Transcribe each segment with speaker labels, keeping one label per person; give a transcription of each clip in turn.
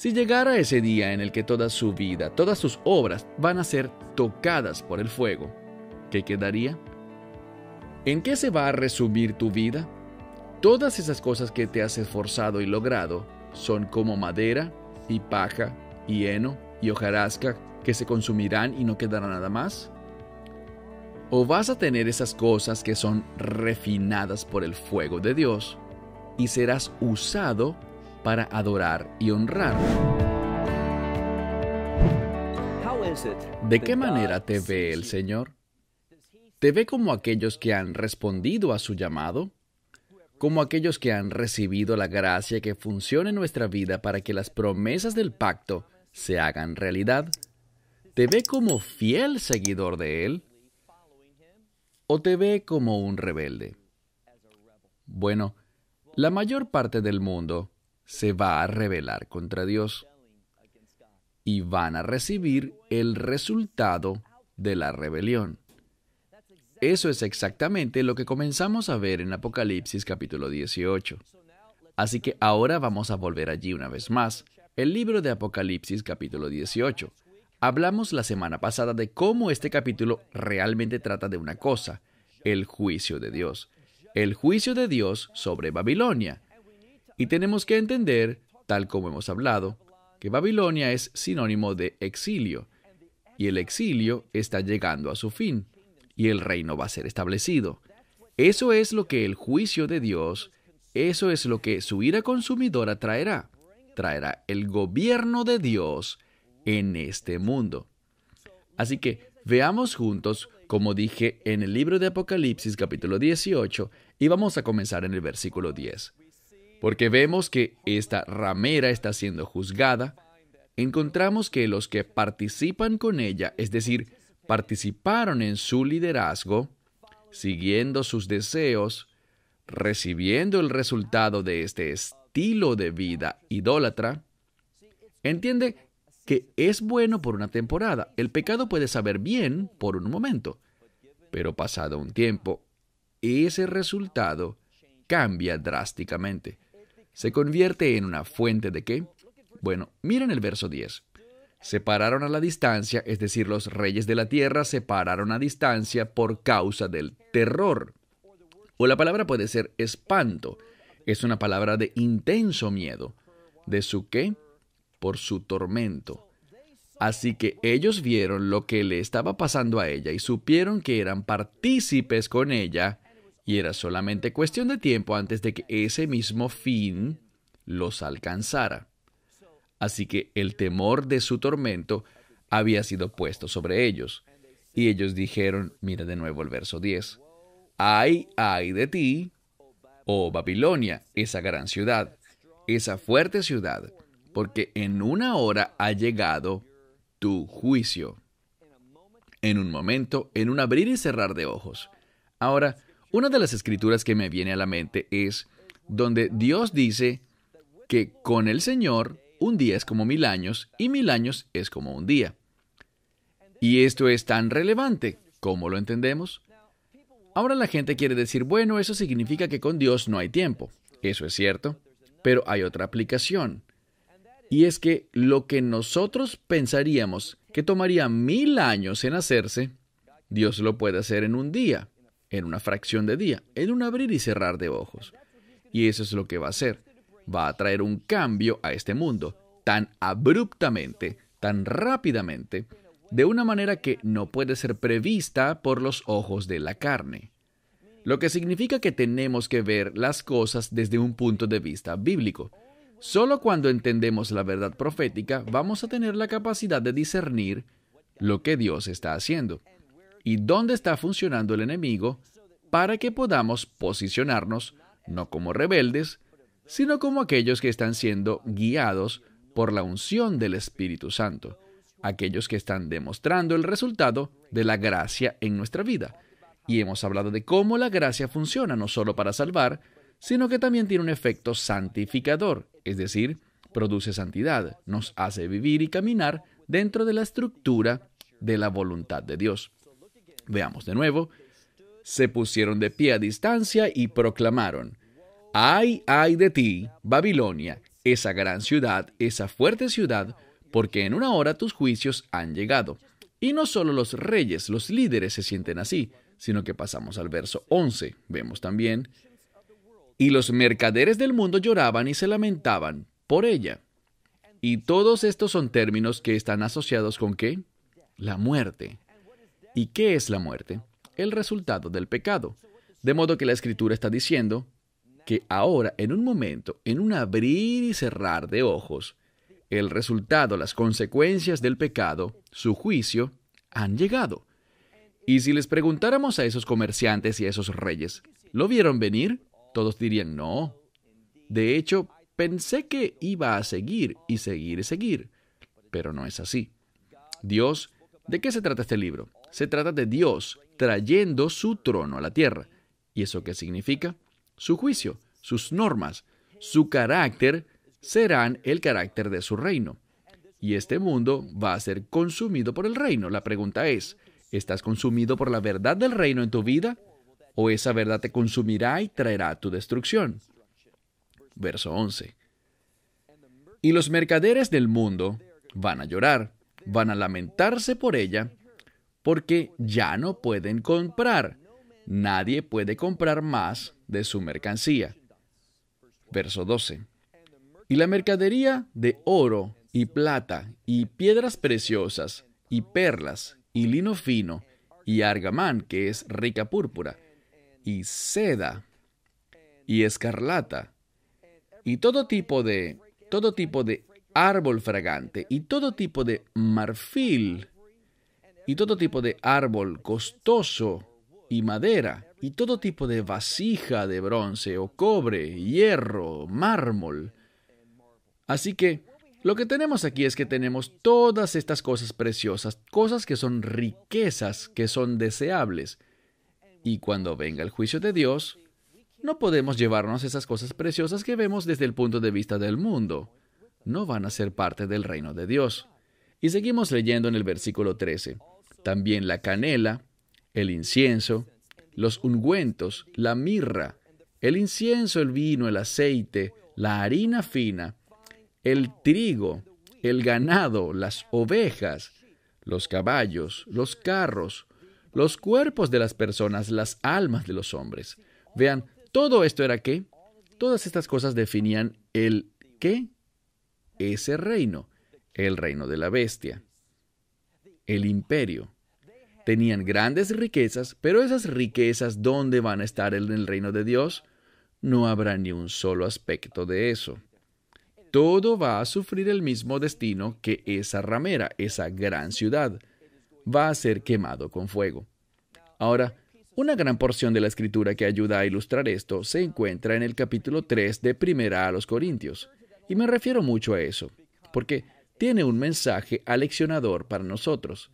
Speaker 1: Si llegara ese día en el que toda su vida, todas sus obras van a ser tocadas por el fuego, ¿qué quedaría? ¿En qué se va a resumir tu vida? Todas esas cosas que te has esforzado y logrado son como madera y paja y heno y hojarasca que se consumirán y no quedará nada más. O vas a tener esas cosas que son refinadas por el fuego de Dios y serás usado para adorar y honrar. ¿De qué manera te ve el Señor? ¿Te ve como aquellos que han respondido a su llamado? ¿Como aquellos que han recibido la gracia que funciona en nuestra vida para que las promesas del pacto se hagan realidad? ¿Te ve como fiel seguidor de Él? ¿O te ve como un rebelde? Bueno, la mayor parte del mundo se va a rebelar contra Dios y van a recibir el resultado de la rebelión. Eso es exactamente lo que comenzamos a ver en Apocalipsis capítulo 18. Así que ahora vamos a volver allí una vez más. El libro de Apocalipsis capítulo 18. Hablamos la semana pasada de cómo este capítulo realmente trata de una cosa, el juicio de Dios. El juicio de Dios sobre Babilonia, y tenemos que entender, tal como hemos hablado, que Babilonia es sinónimo de exilio, y el exilio está llegando a su fin, y el reino va a ser establecido. Eso es lo que el juicio de Dios, eso es lo que su ira consumidora traerá. Traerá el gobierno de Dios en este mundo. Así que veamos juntos, como dije en el libro de Apocalipsis capítulo 18, y vamos a comenzar en el versículo 10. Porque vemos que esta ramera está siendo juzgada, encontramos que los que participan con ella, es decir, participaron en su liderazgo, siguiendo sus deseos, recibiendo el resultado de este estilo de vida idólatra, entiende que es bueno por una temporada. El pecado puede saber bien por un momento, pero pasado un tiempo, ese resultado cambia drásticamente se convierte en una fuente de qué? Bueno, miren el verso 10. Separaron a la distancia, es decir, los reyes de la tierra separaron a distancia por causa del terror. O la palabra puede ser espanto. Es una palabra de intenso miedo. ¿De su qué? Por su tormento. Así que ellos vieron lo que le estaba pasando a ella y supieron que eran partícipes con ella y era solamente cuestión de tiempo antes de que ese mismo fin los alcanzara. Así que el temor de su tormento había sido puesto sobre ellos. Y ellos dijeron, mira de nuevo el verso 10, ay, ay de ti, oh Babilonia, esa gran ciudad, esa fuerte ciudad, porque en una hora ha llegado tu juicio. En un momento, en un abrir y cerrar de ojos. Ahora, una de las escrituras que me viene a la mente es donde Dios dice que con el Señor un día es como mil años y mil años es como un día. Y esto es tan relevante, ¿Cómo lo entendemos? Ahora la gente quiere decir, bueno, eso significa que con Dios no hay tiempo. Eso es cierto, pero hay otra aplicación. Y es que lo que nosotros pensaríamos que tomaría mil años en hacerse, Dios lo puede hacer en un día en una fracción de día, en un abrir y cerrar de ojos. Y eso es lo que va a hacer. Va a traer un cambio a este mundo, tan abruptamente, tan rápidamente, de una manera que no puede ser prevista por los ojos de la carne. Lo que significa que tenemos que ver las cosas desde un punto de vista bíblico. Solo cuando entendemos la verdad profética vamos a tener la capacidad de discernir lo que Dios está haciendo y dónde está funcionando el enemigo para que podamos posicionarnos no como rebeldes, sino como aquellos que están siendo guiados por la unción del Espíritu Santo, aquellos que están demostrando el resultado de la gracia en nuestra vida. Y hemos hablado de cómo la gracia funciona no solo para salvar, sino que también tiene un efecto santificador, es decir, produce santidad, nos hace vivir y caminar dentro de la estructura de la voluntad de Dios. Veamos de nuevo. Se pusieron de pie a distancia y proclamaron, ay, ay de ti, Babilonia, esa gran ciudad, esa fuerte ciudad, porque en una hora tus juicios han llegado. Y no solo los reyes, los líderes se sienten así, sino que pasamos al verso 11. Vemos también, y los mercaderes del mundo lloraban y se lamentaban por ella. Y todos estos son términos que están asociados con qué? La muerte. ¿Y qué es la muerte? El resultado del pecado. De modo que la escritura está diciendo que ahora, en un momento, en un abrir y cerrar de ojos, el resultado, las consecuencias del pecado, su juicio, han llegado. Y si les preguntáramos a esos comerciantes y a esos reyes, ¿lo vieron venir? Todos dirían no. De hecho, pensé que iba a seguir y seguir y seguir, pero no es así. Dios, ¿de qué se trata este libro? Se trata de Dios trayendo su trono a la tierra. ¿Y eso qué significa? Su juicio, sus normas, su carácter serán el carácter de su reino. Y este mundo va a ser consumido por el reino. La pregunta es, ¿estás consumido por la verdad del reino en tu vida? ¿O esa verdad te consumirá y traerá tu destrucción? Verso 11. Y los mercaderes del mundo van a llorar, van a lamentarse por ella porque ya no pueden comprar. Nadie puede comprar más de su mercancía. Verso 12. Y la mercadería de oro y plata y piedras preciosas y perlas y lino fino y argamán, que es rica púrpura, y seda y escarlata y todo tipo de todo tipo de árbol fragante y todo tipo de marfil y todo tipo de árbol costoso y madera, y todo tipo de vasija de bronce o cobre, hierro, mármol. Así que lo que tenemos aquí es que tenemos todas estas cosas preciosas, cosas que son riquezas, que son deseables. Y cuando venga el juicio de Dios, no podemos llevarnos esas cosas preciosas que vemos desde el punto de vista del mundo. No van a ser parte del reino de Dios. Y seguimos leyendo en el versículo 13. También la canela, el incienso, los ungüentos, la mirra, el incienso, el vino, el aceite, la harina fina, el trigo, el ganado, las ovejas, los caballos, los carros, los cuerpos de las personas, las almas de los hombres. Vean, todo esto era qué? Todas estas cosas definían el qué? Ese reino, el reino de la bestia el imperio. Tenían grandes riquezas, pero esas riquezas, ¿dónde van a estar en el reino de Dios? No habrá ni un solo aspecto de eso. Todo va a sufrir el mismo destino que esa ramera, esa gran ciudad. Va a ser quemado con fuego. Ahora, una gran porción de la escritura que ayuda a ilustrar esto se encuentra en el capítulo 3 de Primera a los Corintios. Y me refiero mucho a eso, porque tiene un mensaje aleccionador para nosotros.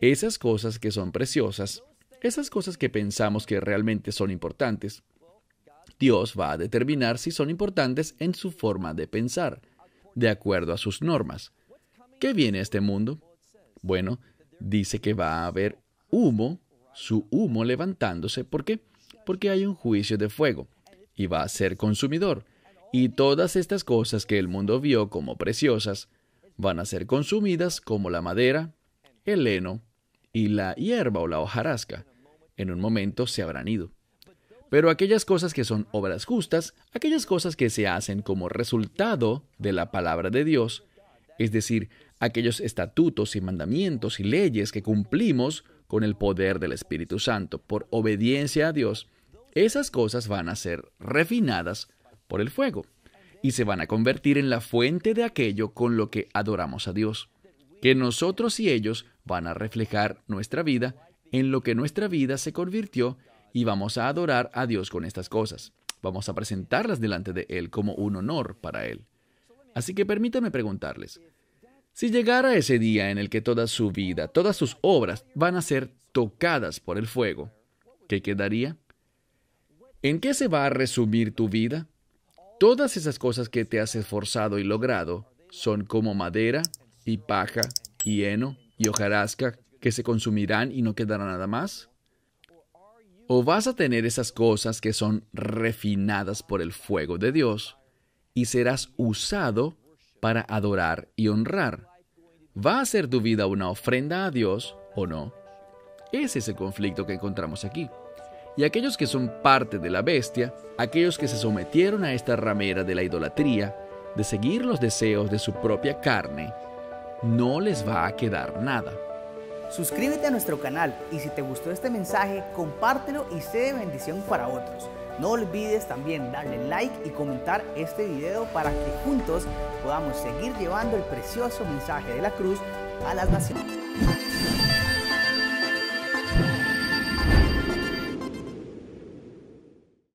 Speaker 1: Esas cosas que son preciosas, esas cosas que pensamos que realmente son importantes, Dios va a determinar si son importantes en su forma de pensar, de acuerdo a sus normas. ¿Qué viene a este mundo? Bueno, dice que va a haber humo, su humo levantándose. ¿Por qué? Porque hay un juicio de fuego y va a ser consumidor. Y todas estas cosas que el mundo vio como preciosas van a ser consumidas como la madera, el heno y la hierba o la hojarasca. En un momento se habrán ido. Pero aquellas cosas que son obras justas, aquellas cosas que se hacen como resultado de la palabra de Dios, es decir, aquellos estatutos y mandamientos y leyes que cumplimos con el poder del Espíritu Santo por obediencia a Dios, esas cosas van a ser refinadas por el fuego y se van a convertir en la fuente de aquello con lo que adoramos a Dios. Que nosotros y ellos van a reflejar nuestra vida en lo que nuestra vida se convirtió y vamos a adorar a Dios con estas cosas. Vamos a presentarlas delante de Él como un honor para Él. Así que permítame preguntarles, si llegara ese día en el que toda su vida, todas sus obras van a ser tocadas por el fuego, ¿qué quedaría? ¿En qué se va a resumir tu vida? Todas esas cosas que te has esforzado y logrado son como madera y paja y heno y hojarasca que se consumirán y no quedará nada más? ¿O vas a tener esas cosas que son refinadas por el fuego de Dios y serás usado para adorar y honrar? ¿Va a ser tu vida una ofrenda a Dios o no? Ese es el conflicto que encontramos aquí y aquellos que son parte de la bestia, aquellos que se sometieron a esta ramera de la idolatría, de seguir los deseos de su propia carne, no les va a quedar nada. Suscríbete a nuestro canal y si te gustó este mensaje, compártelo y sé de bendición para otros. No olvides también darle like y comentar este video para que juntos podamos seguir llevando el precioso mensaje de la cruz a las naciones.